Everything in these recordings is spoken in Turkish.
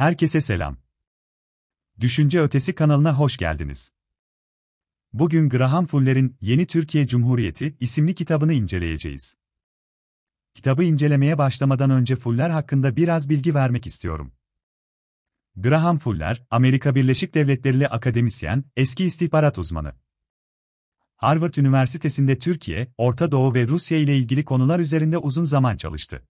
Herkese selam. Düşünce Ötesi kanalına hoş geldiniz. Bugün Graham Fuller'in Yeni Türkiye Cumhuriyeti isimli kitabını inceleyeceğiz. Kitabı incelemeye başlamadan önce Fuller hakkında biraz bilgi vermek istiyorum. Graham Fuller, Amerika Birleşik Devletleri'li akademisyen, eski istihbarat uzmanı. Harvard Üniversitesi'nde Türkiye, Orta Doğu ve Rusya ile ilgili konular üzerinde uzun zaman çalıştı.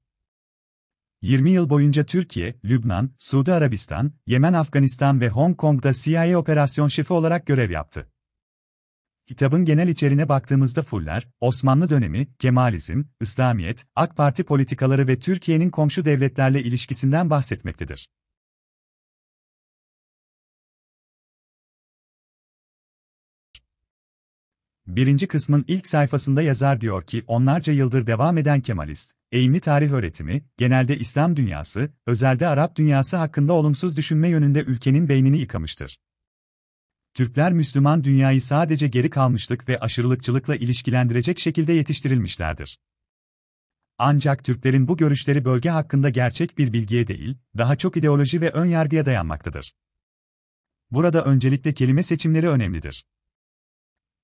20 yıl boyunca Türkiye, Lübnan, Suudi Arabistan, Yemen, Afganistan ve Hong Kong'da CIA operasyon şefi olarak görev yaptı. Kitabın genel içeriğine baktığımızda Fuller, Osmanlı dönemi, Kemalizm, İslamiyet, AK Parti politikaları ve Türkiye'nin komşu devletlerle ilişkisinden bahsetmektedir. Birinci kısmın ilk sayfasında yazar diyor ki onlarca yıldır devam eden Kemalist, eğimli tarih öğretimi, genelde İslam dünyası, özelde Arap dünyası hakkında olumsuz düşünme yönünde ülkenin beynini yıkamıştır. Türkler Müslüman dünyayı sadece geri kalmışlık ve aşırılıkçılıkla ilişkilendirecek şekilde yetiştirilmişlerdir. Ancak Türklerin bu görüşleri bölge hakkında gerçek bir bilgiye değil, daha çok ideoloji ve ön yargıya dayanmaktadır. Burada öncelikle kelime seçimleri önemlidir.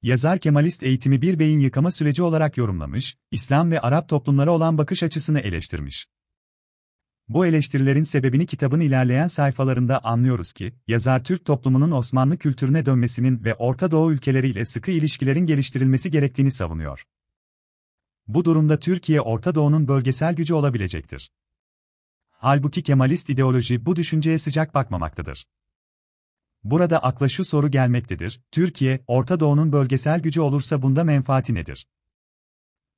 Yazar Kemalist eğitimi bir beyin yıkama süreci olarak yorumlamış, İslam ve Arap toplumlara olan bakış açısını eleştirmiş. Bu eleştirilerin sebebini kitabın ilerleyen sayfalarında anlıyoruz ki, yazar Türk toplumunun Osmanlı kültürüne dönmesinin ve Orta Doğu ülkeleriyle sıkı ilişkilerin geliştirilmesi gerektiğini savunuyor. Bu durumda Türkiye Orta Doğu'nun bölgesel gücü olabilecektir. Halbuki Kemalist ideoloji bu düşünceye sıcak bakmamaktadır. Burada akla şu soru gelmektedir, Türkiye, Orta Doğu'nun bölgesel gücü olursa bunda menfaati nedir?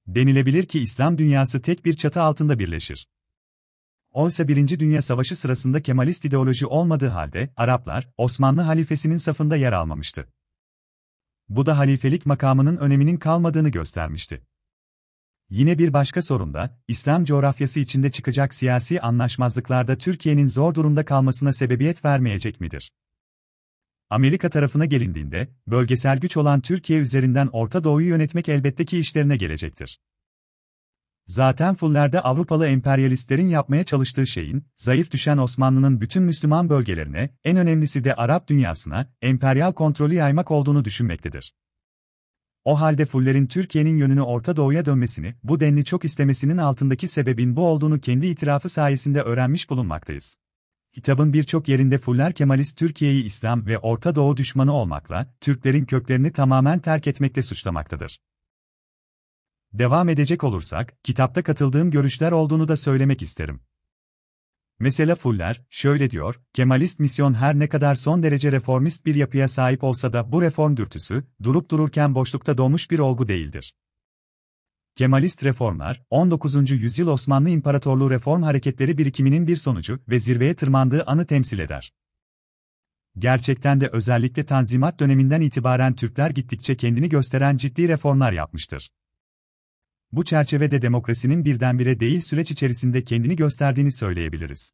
Denilebilir ki İslam dünyası tek bir çatı altında birleşir. Oysa Birinci Dünya Savaşı sırasında Kemalist ideoloji olmadığı halde, Araplar, Osmanlı halifesinin safında yer almamıştı. Bu da halifelik makamının öneminin kalmadığını göstermişti. Yine bir başka sorun da, İslam coğrafyası içinde çıkacak siyasi anlaşmazlıklarda Türkiye'nin zor durumda kalmasına sebebiyet vermeyecek midir? Amerika tarafına gelindiğinde, bölgesel güç olan Türkiye üzerinden Orta Doğu'yu yönetmek elbette ki işlerine gelecektir. Zaten fullerde Avrupalı emperyalistlerin yapmaya çalıştığı şeyin, zayıf düşen Osmanlı'nın bütün Müslüman bölgelerine, en önemlisi de Arap dünyasına, emperyal kontrolü yaymak olduğunu düşünmektedir. O halde fullerin Türkiye'nin yönünü Orta Doğu'ya dönmesini, bu denli çok istemesinin altındaki sebebin bu olduğunu kendi itirafı sayesinde öğrenmiş bulunmaktayız. Kitabın birçok yerinde Fuller Kemalist Türkiye'yi İslam ve Orta Doğu düşmanı olmakla, Türklerin köklerini tamamen terk etmekle suçlamaktadır. Devam edecek olursak, kitapta katıldığım görüşler olduğunu da söylemek isterim. Mesela Fuller, şöyle diyor, Kemalist misyon her ne kadar son derece reformist bir yapıya sahip olsa da bu reform dürtüsü, durup dururken boşlukta doğmuş bir olgu değildir. Kemalist reformlar, 19. yüzyıl Osmanlı İmparatorluğu reform hareketleri birikiminin bir sonucu ve zirveye tırmandığı anı temsil eder. Gerçekten de özellikle Tanzimat döneminden itibaren Türkler gittikçe kendini gösteren ciddi reformlar yapmıştır. Bu çerçevede demokrasinin birdenbire değil süreç içerisinde kendini gösterdiğini söyleyebiliriz.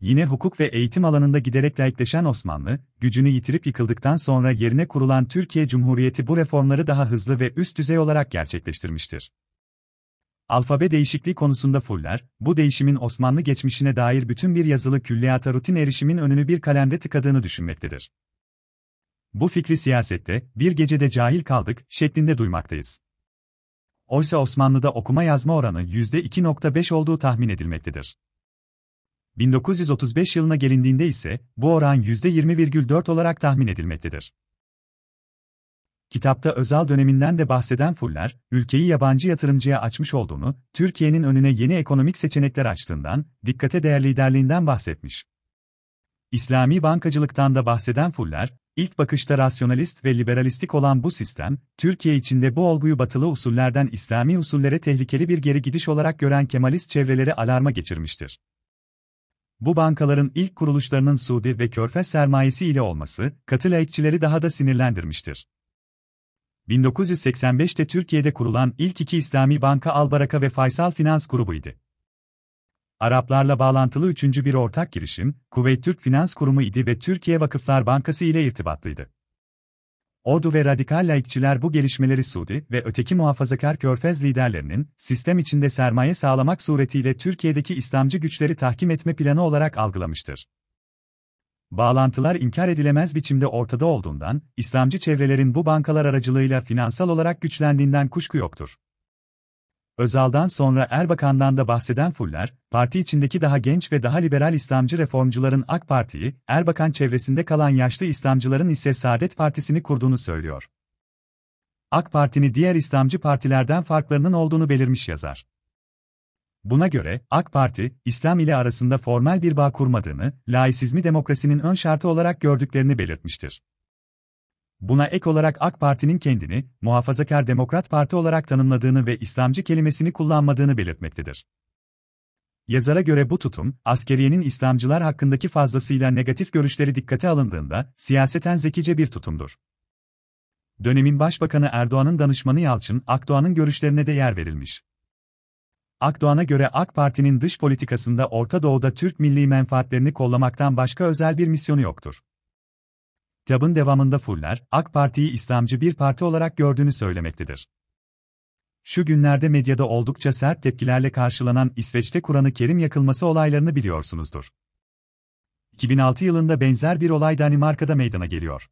Yine hukuk ve eğitim alanında giderek layıkleşen Osmanlı, gücünü yitirip yıkıldıktan sonra yerine kurulan Türkiye Cumhuriyeti bu reformları daha hızlı ve üst düzey olarak gerçekleştirmiştir. Alfabe değişikliği konusunda Fuller, bu değişimin Osmanlı geçmişine dair bütün bir yazılı külliyata rutin erişimin önünü bir kalemde tıkadığını düşünmektedir. Bu fikri siyasette, bir gecede cahil kaldık, şeklinde duymaktayız. Oysa Osmanlı'da okuma yazma oranı %2.5 olduğu tahmin edilmektedir. 1935 yılına gelindiğinde ise bu oran %20,4 olarak tahmin edilmektedir. Kitapta özel döneminden de bahseden Fuller, ülkeyi yabancı yatırımcıya açmış olduğunu, Türkiye'nin önüne yeni ekonomik seçenekler açtığından, dikkate değer liderliğinden bahsetmiş. İslami bankacılıktan da bahseden Fuller, ilk bakışta rasyonalist ve liberalistik olan bu sistem, Türkiye içinde bu olguyu batılı usullerden İslami usullere tehlikeli bir geri gidiş olarak gören Kemalist çevreleri alarma geçirmiştir bu bankaların ilk kuruluşlarının Suudi ve Körfez sermayesi ile olması, katı laikçileri daha da sinirlendirmiştir. 1985'te Türkiye'de kurulan ilk iki İslami banka Albaraka ve Faysal Finans Grubu idi. Araplarla bağlantılı üçüncü bir ortak girişim, Kuveyt Türk Finans Kurumu idi ve Türkiye Vakıflar Bankası ile irtibatlıydı. Ordu ve radikal laikçiler bu gelişmeleri Suudi ve öteki muhafazakar körfez liderlerinin, sistem içinde sermaye sağlamak suretiyle Türkiye'deki İslamcı güçleri tahkim etme planı olarak algılamıştır. Bağlantılar inkar edilemez biçimde ortada olduğundan, İslamcı çevrelerin bu bankalar aracılığıyla finansal olarak güçlendiğinden kuşku yoktur. Özal'dan sonra Erbakan'dan da bahseden Fuller, parti içindeki daha genç ve daha liberal İslamcı reformcuların AK Parti'yi, Erbakan çevresinde kalan yaşlı İslamcıların ise Saadet Partisi'ni kurduğunu söylüyor. AK Parti'ni diğer İslamcı partilerden farklarının olduğunu belirmiş yazar. Buna göre, AK Parti, İslam ile arasında formal bir bağ kurmadığını, laisizmi demokrasinin ön şartı olarak gördüklerini belirtmiştir. Buna ek olarak AK Parti'nin kendini, muhafazakar Demokrat Parti olarak tanımladığını ve İslamcı kelimesini kullanmadığını belirtmektedir. Yazara göre bu tutum, askeriyenin İslamcılar hakkındaki fazlasıyla negatif görüşleri dikkate alındığında, siyaseten zekice bir tutumdur. Dönemin Başbakanı Erdoğan'ın danışmanı Yalçın, Akdoğan'ın görüşlerine de yer verilmiş. Akdoğan'a göre AK Parti'nin dış politikasında Orta Doğu'da Türk milli menfaatlerini kollamaktan başka özel bir misyonu yoktur kitabın devamında Fuller, AK Parti'yi İslamcı bir parti olarak gördüğünü söylemektedir. Şu günlerde medyada oldukça sert tepkilerle karşılanan İsveç'te Kur'an-ı Kerim yakılması olaylarını biliyorsunuzdur. 2006 yılında benzer bir olay Danimarka'da meydana geliyor.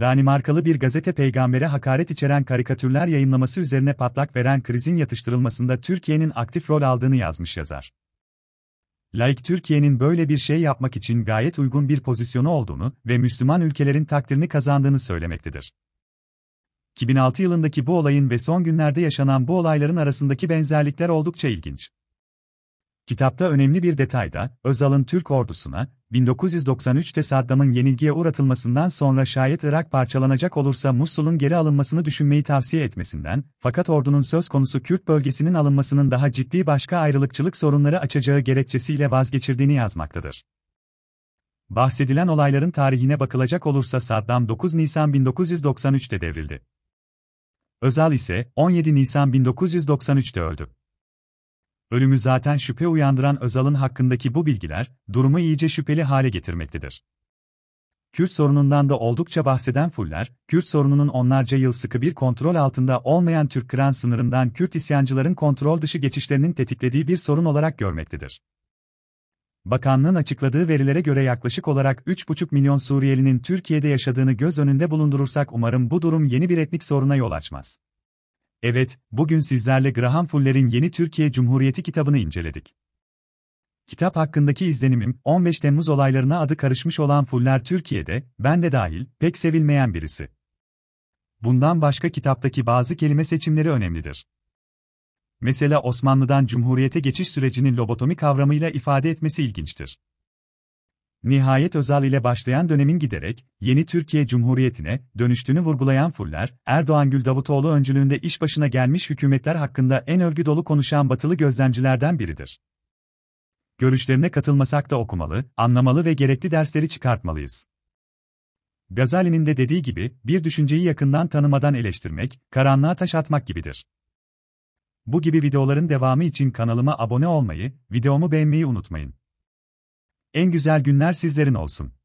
Danimarkalı bir gazete peygambere hakaret içeren karikatürler yayınlaması üzerine patlak veren krizin yatıştırılmasında Türkiye'nin aktif rol aldığını yazmış yazar. Like Türkiye'nin böyle bir şey yapmak için gayet uygun bir pozisyonu olduğunu ve Müslüman ülkelerin takdirini kazandığını söylemektedir. 2006 yılındaki bu olayın ve son günlerde yaşanan bu olayların arasındaki benzerlikler oldukça ilginç. Kitapta önemli bir detay da, Özal'ın Türk ordusuna, 1993'te Saddam'ın yenilgiye uğratılmasından sonra şayet Irak parçalanacak olursa Musul'un geri alınmasını düşünmeyi tavsiye etmesinden, fakat ordunun söz konusu Kürt bölgesinin alınmasının daha ciddi başka ayrılıkçılık sorunları açacağı gerekçesiyle vazgeçirdiğini yazmaktadır. Bahsedilen olayların tarihine bakılacak olursa Saddam 9 Nisan 1993'te devrildi. Özal ise 17 Nisan 1993'te öldü. Ölümü zaten şüphe uyandıran Özal'ın hakkındaki bu bilgiler, durumu iyice şüpheli hale getirmektedir. Kürt sorunundan da oldukça bahseden Fuller, Kürt sorununun onlarca yıl sıkı bir kontrol altında olmayan Türk-Kıran sınırından Kürt isyancıların kontrol dışı geçişlerinin tetiklediği bir sorun olarak görmektedir. Bakanlığın açıkladığı verilere göre yaklaşık olarak 3,5 milyon Suriyelinin Türkiye'de yaşadığını göz önünde bulundurursak umarım bu durum yeni bir etnik soruna yol açmaz. Evet, bugün sizlerle Graham Fuller'in Yeni Türkiye Cumhuriyeti kitabını inceledik. Kitap hakkındaki izlenimim, 15 Temmuz olaylarına adı karışmış olan Fuller Türkiye'de, ben de dahil, pek sevilmeyen birisi. Bundan başka kitaptaki bazı kelime seçimleri önemlidir. Mesela Osmanlı'dan Cumhuriyete geçiş sürecinin lobotomi kavramıyla ifade etmesi ilginçtir. Nihayet Özal ile başlayan dönemin giderek, yeni Türkiye Cumhuriyeti'ne dönüştüğünü vurgulayan Furlar, Erdoğan Gül Davutoğlu öncülüğünde iş başına gelmiş hükümetler hakkında en övgü dolu konuşan batılı gözlemcilerden biridir. Görüşlerine katılmasak da okumalı, anlamalı ve gerekli dersleri çıkartmalıyız. Gazali'nin de dediği gibi, bir düşünceyi yakından tanımadan eleştirmek, karanlığa taş atmak gibidir. Bu gibi videoların devamı için kanalıma abone olmayı, videomu beğenmeyi unutmayın. En güzel günler sizlerin olsun.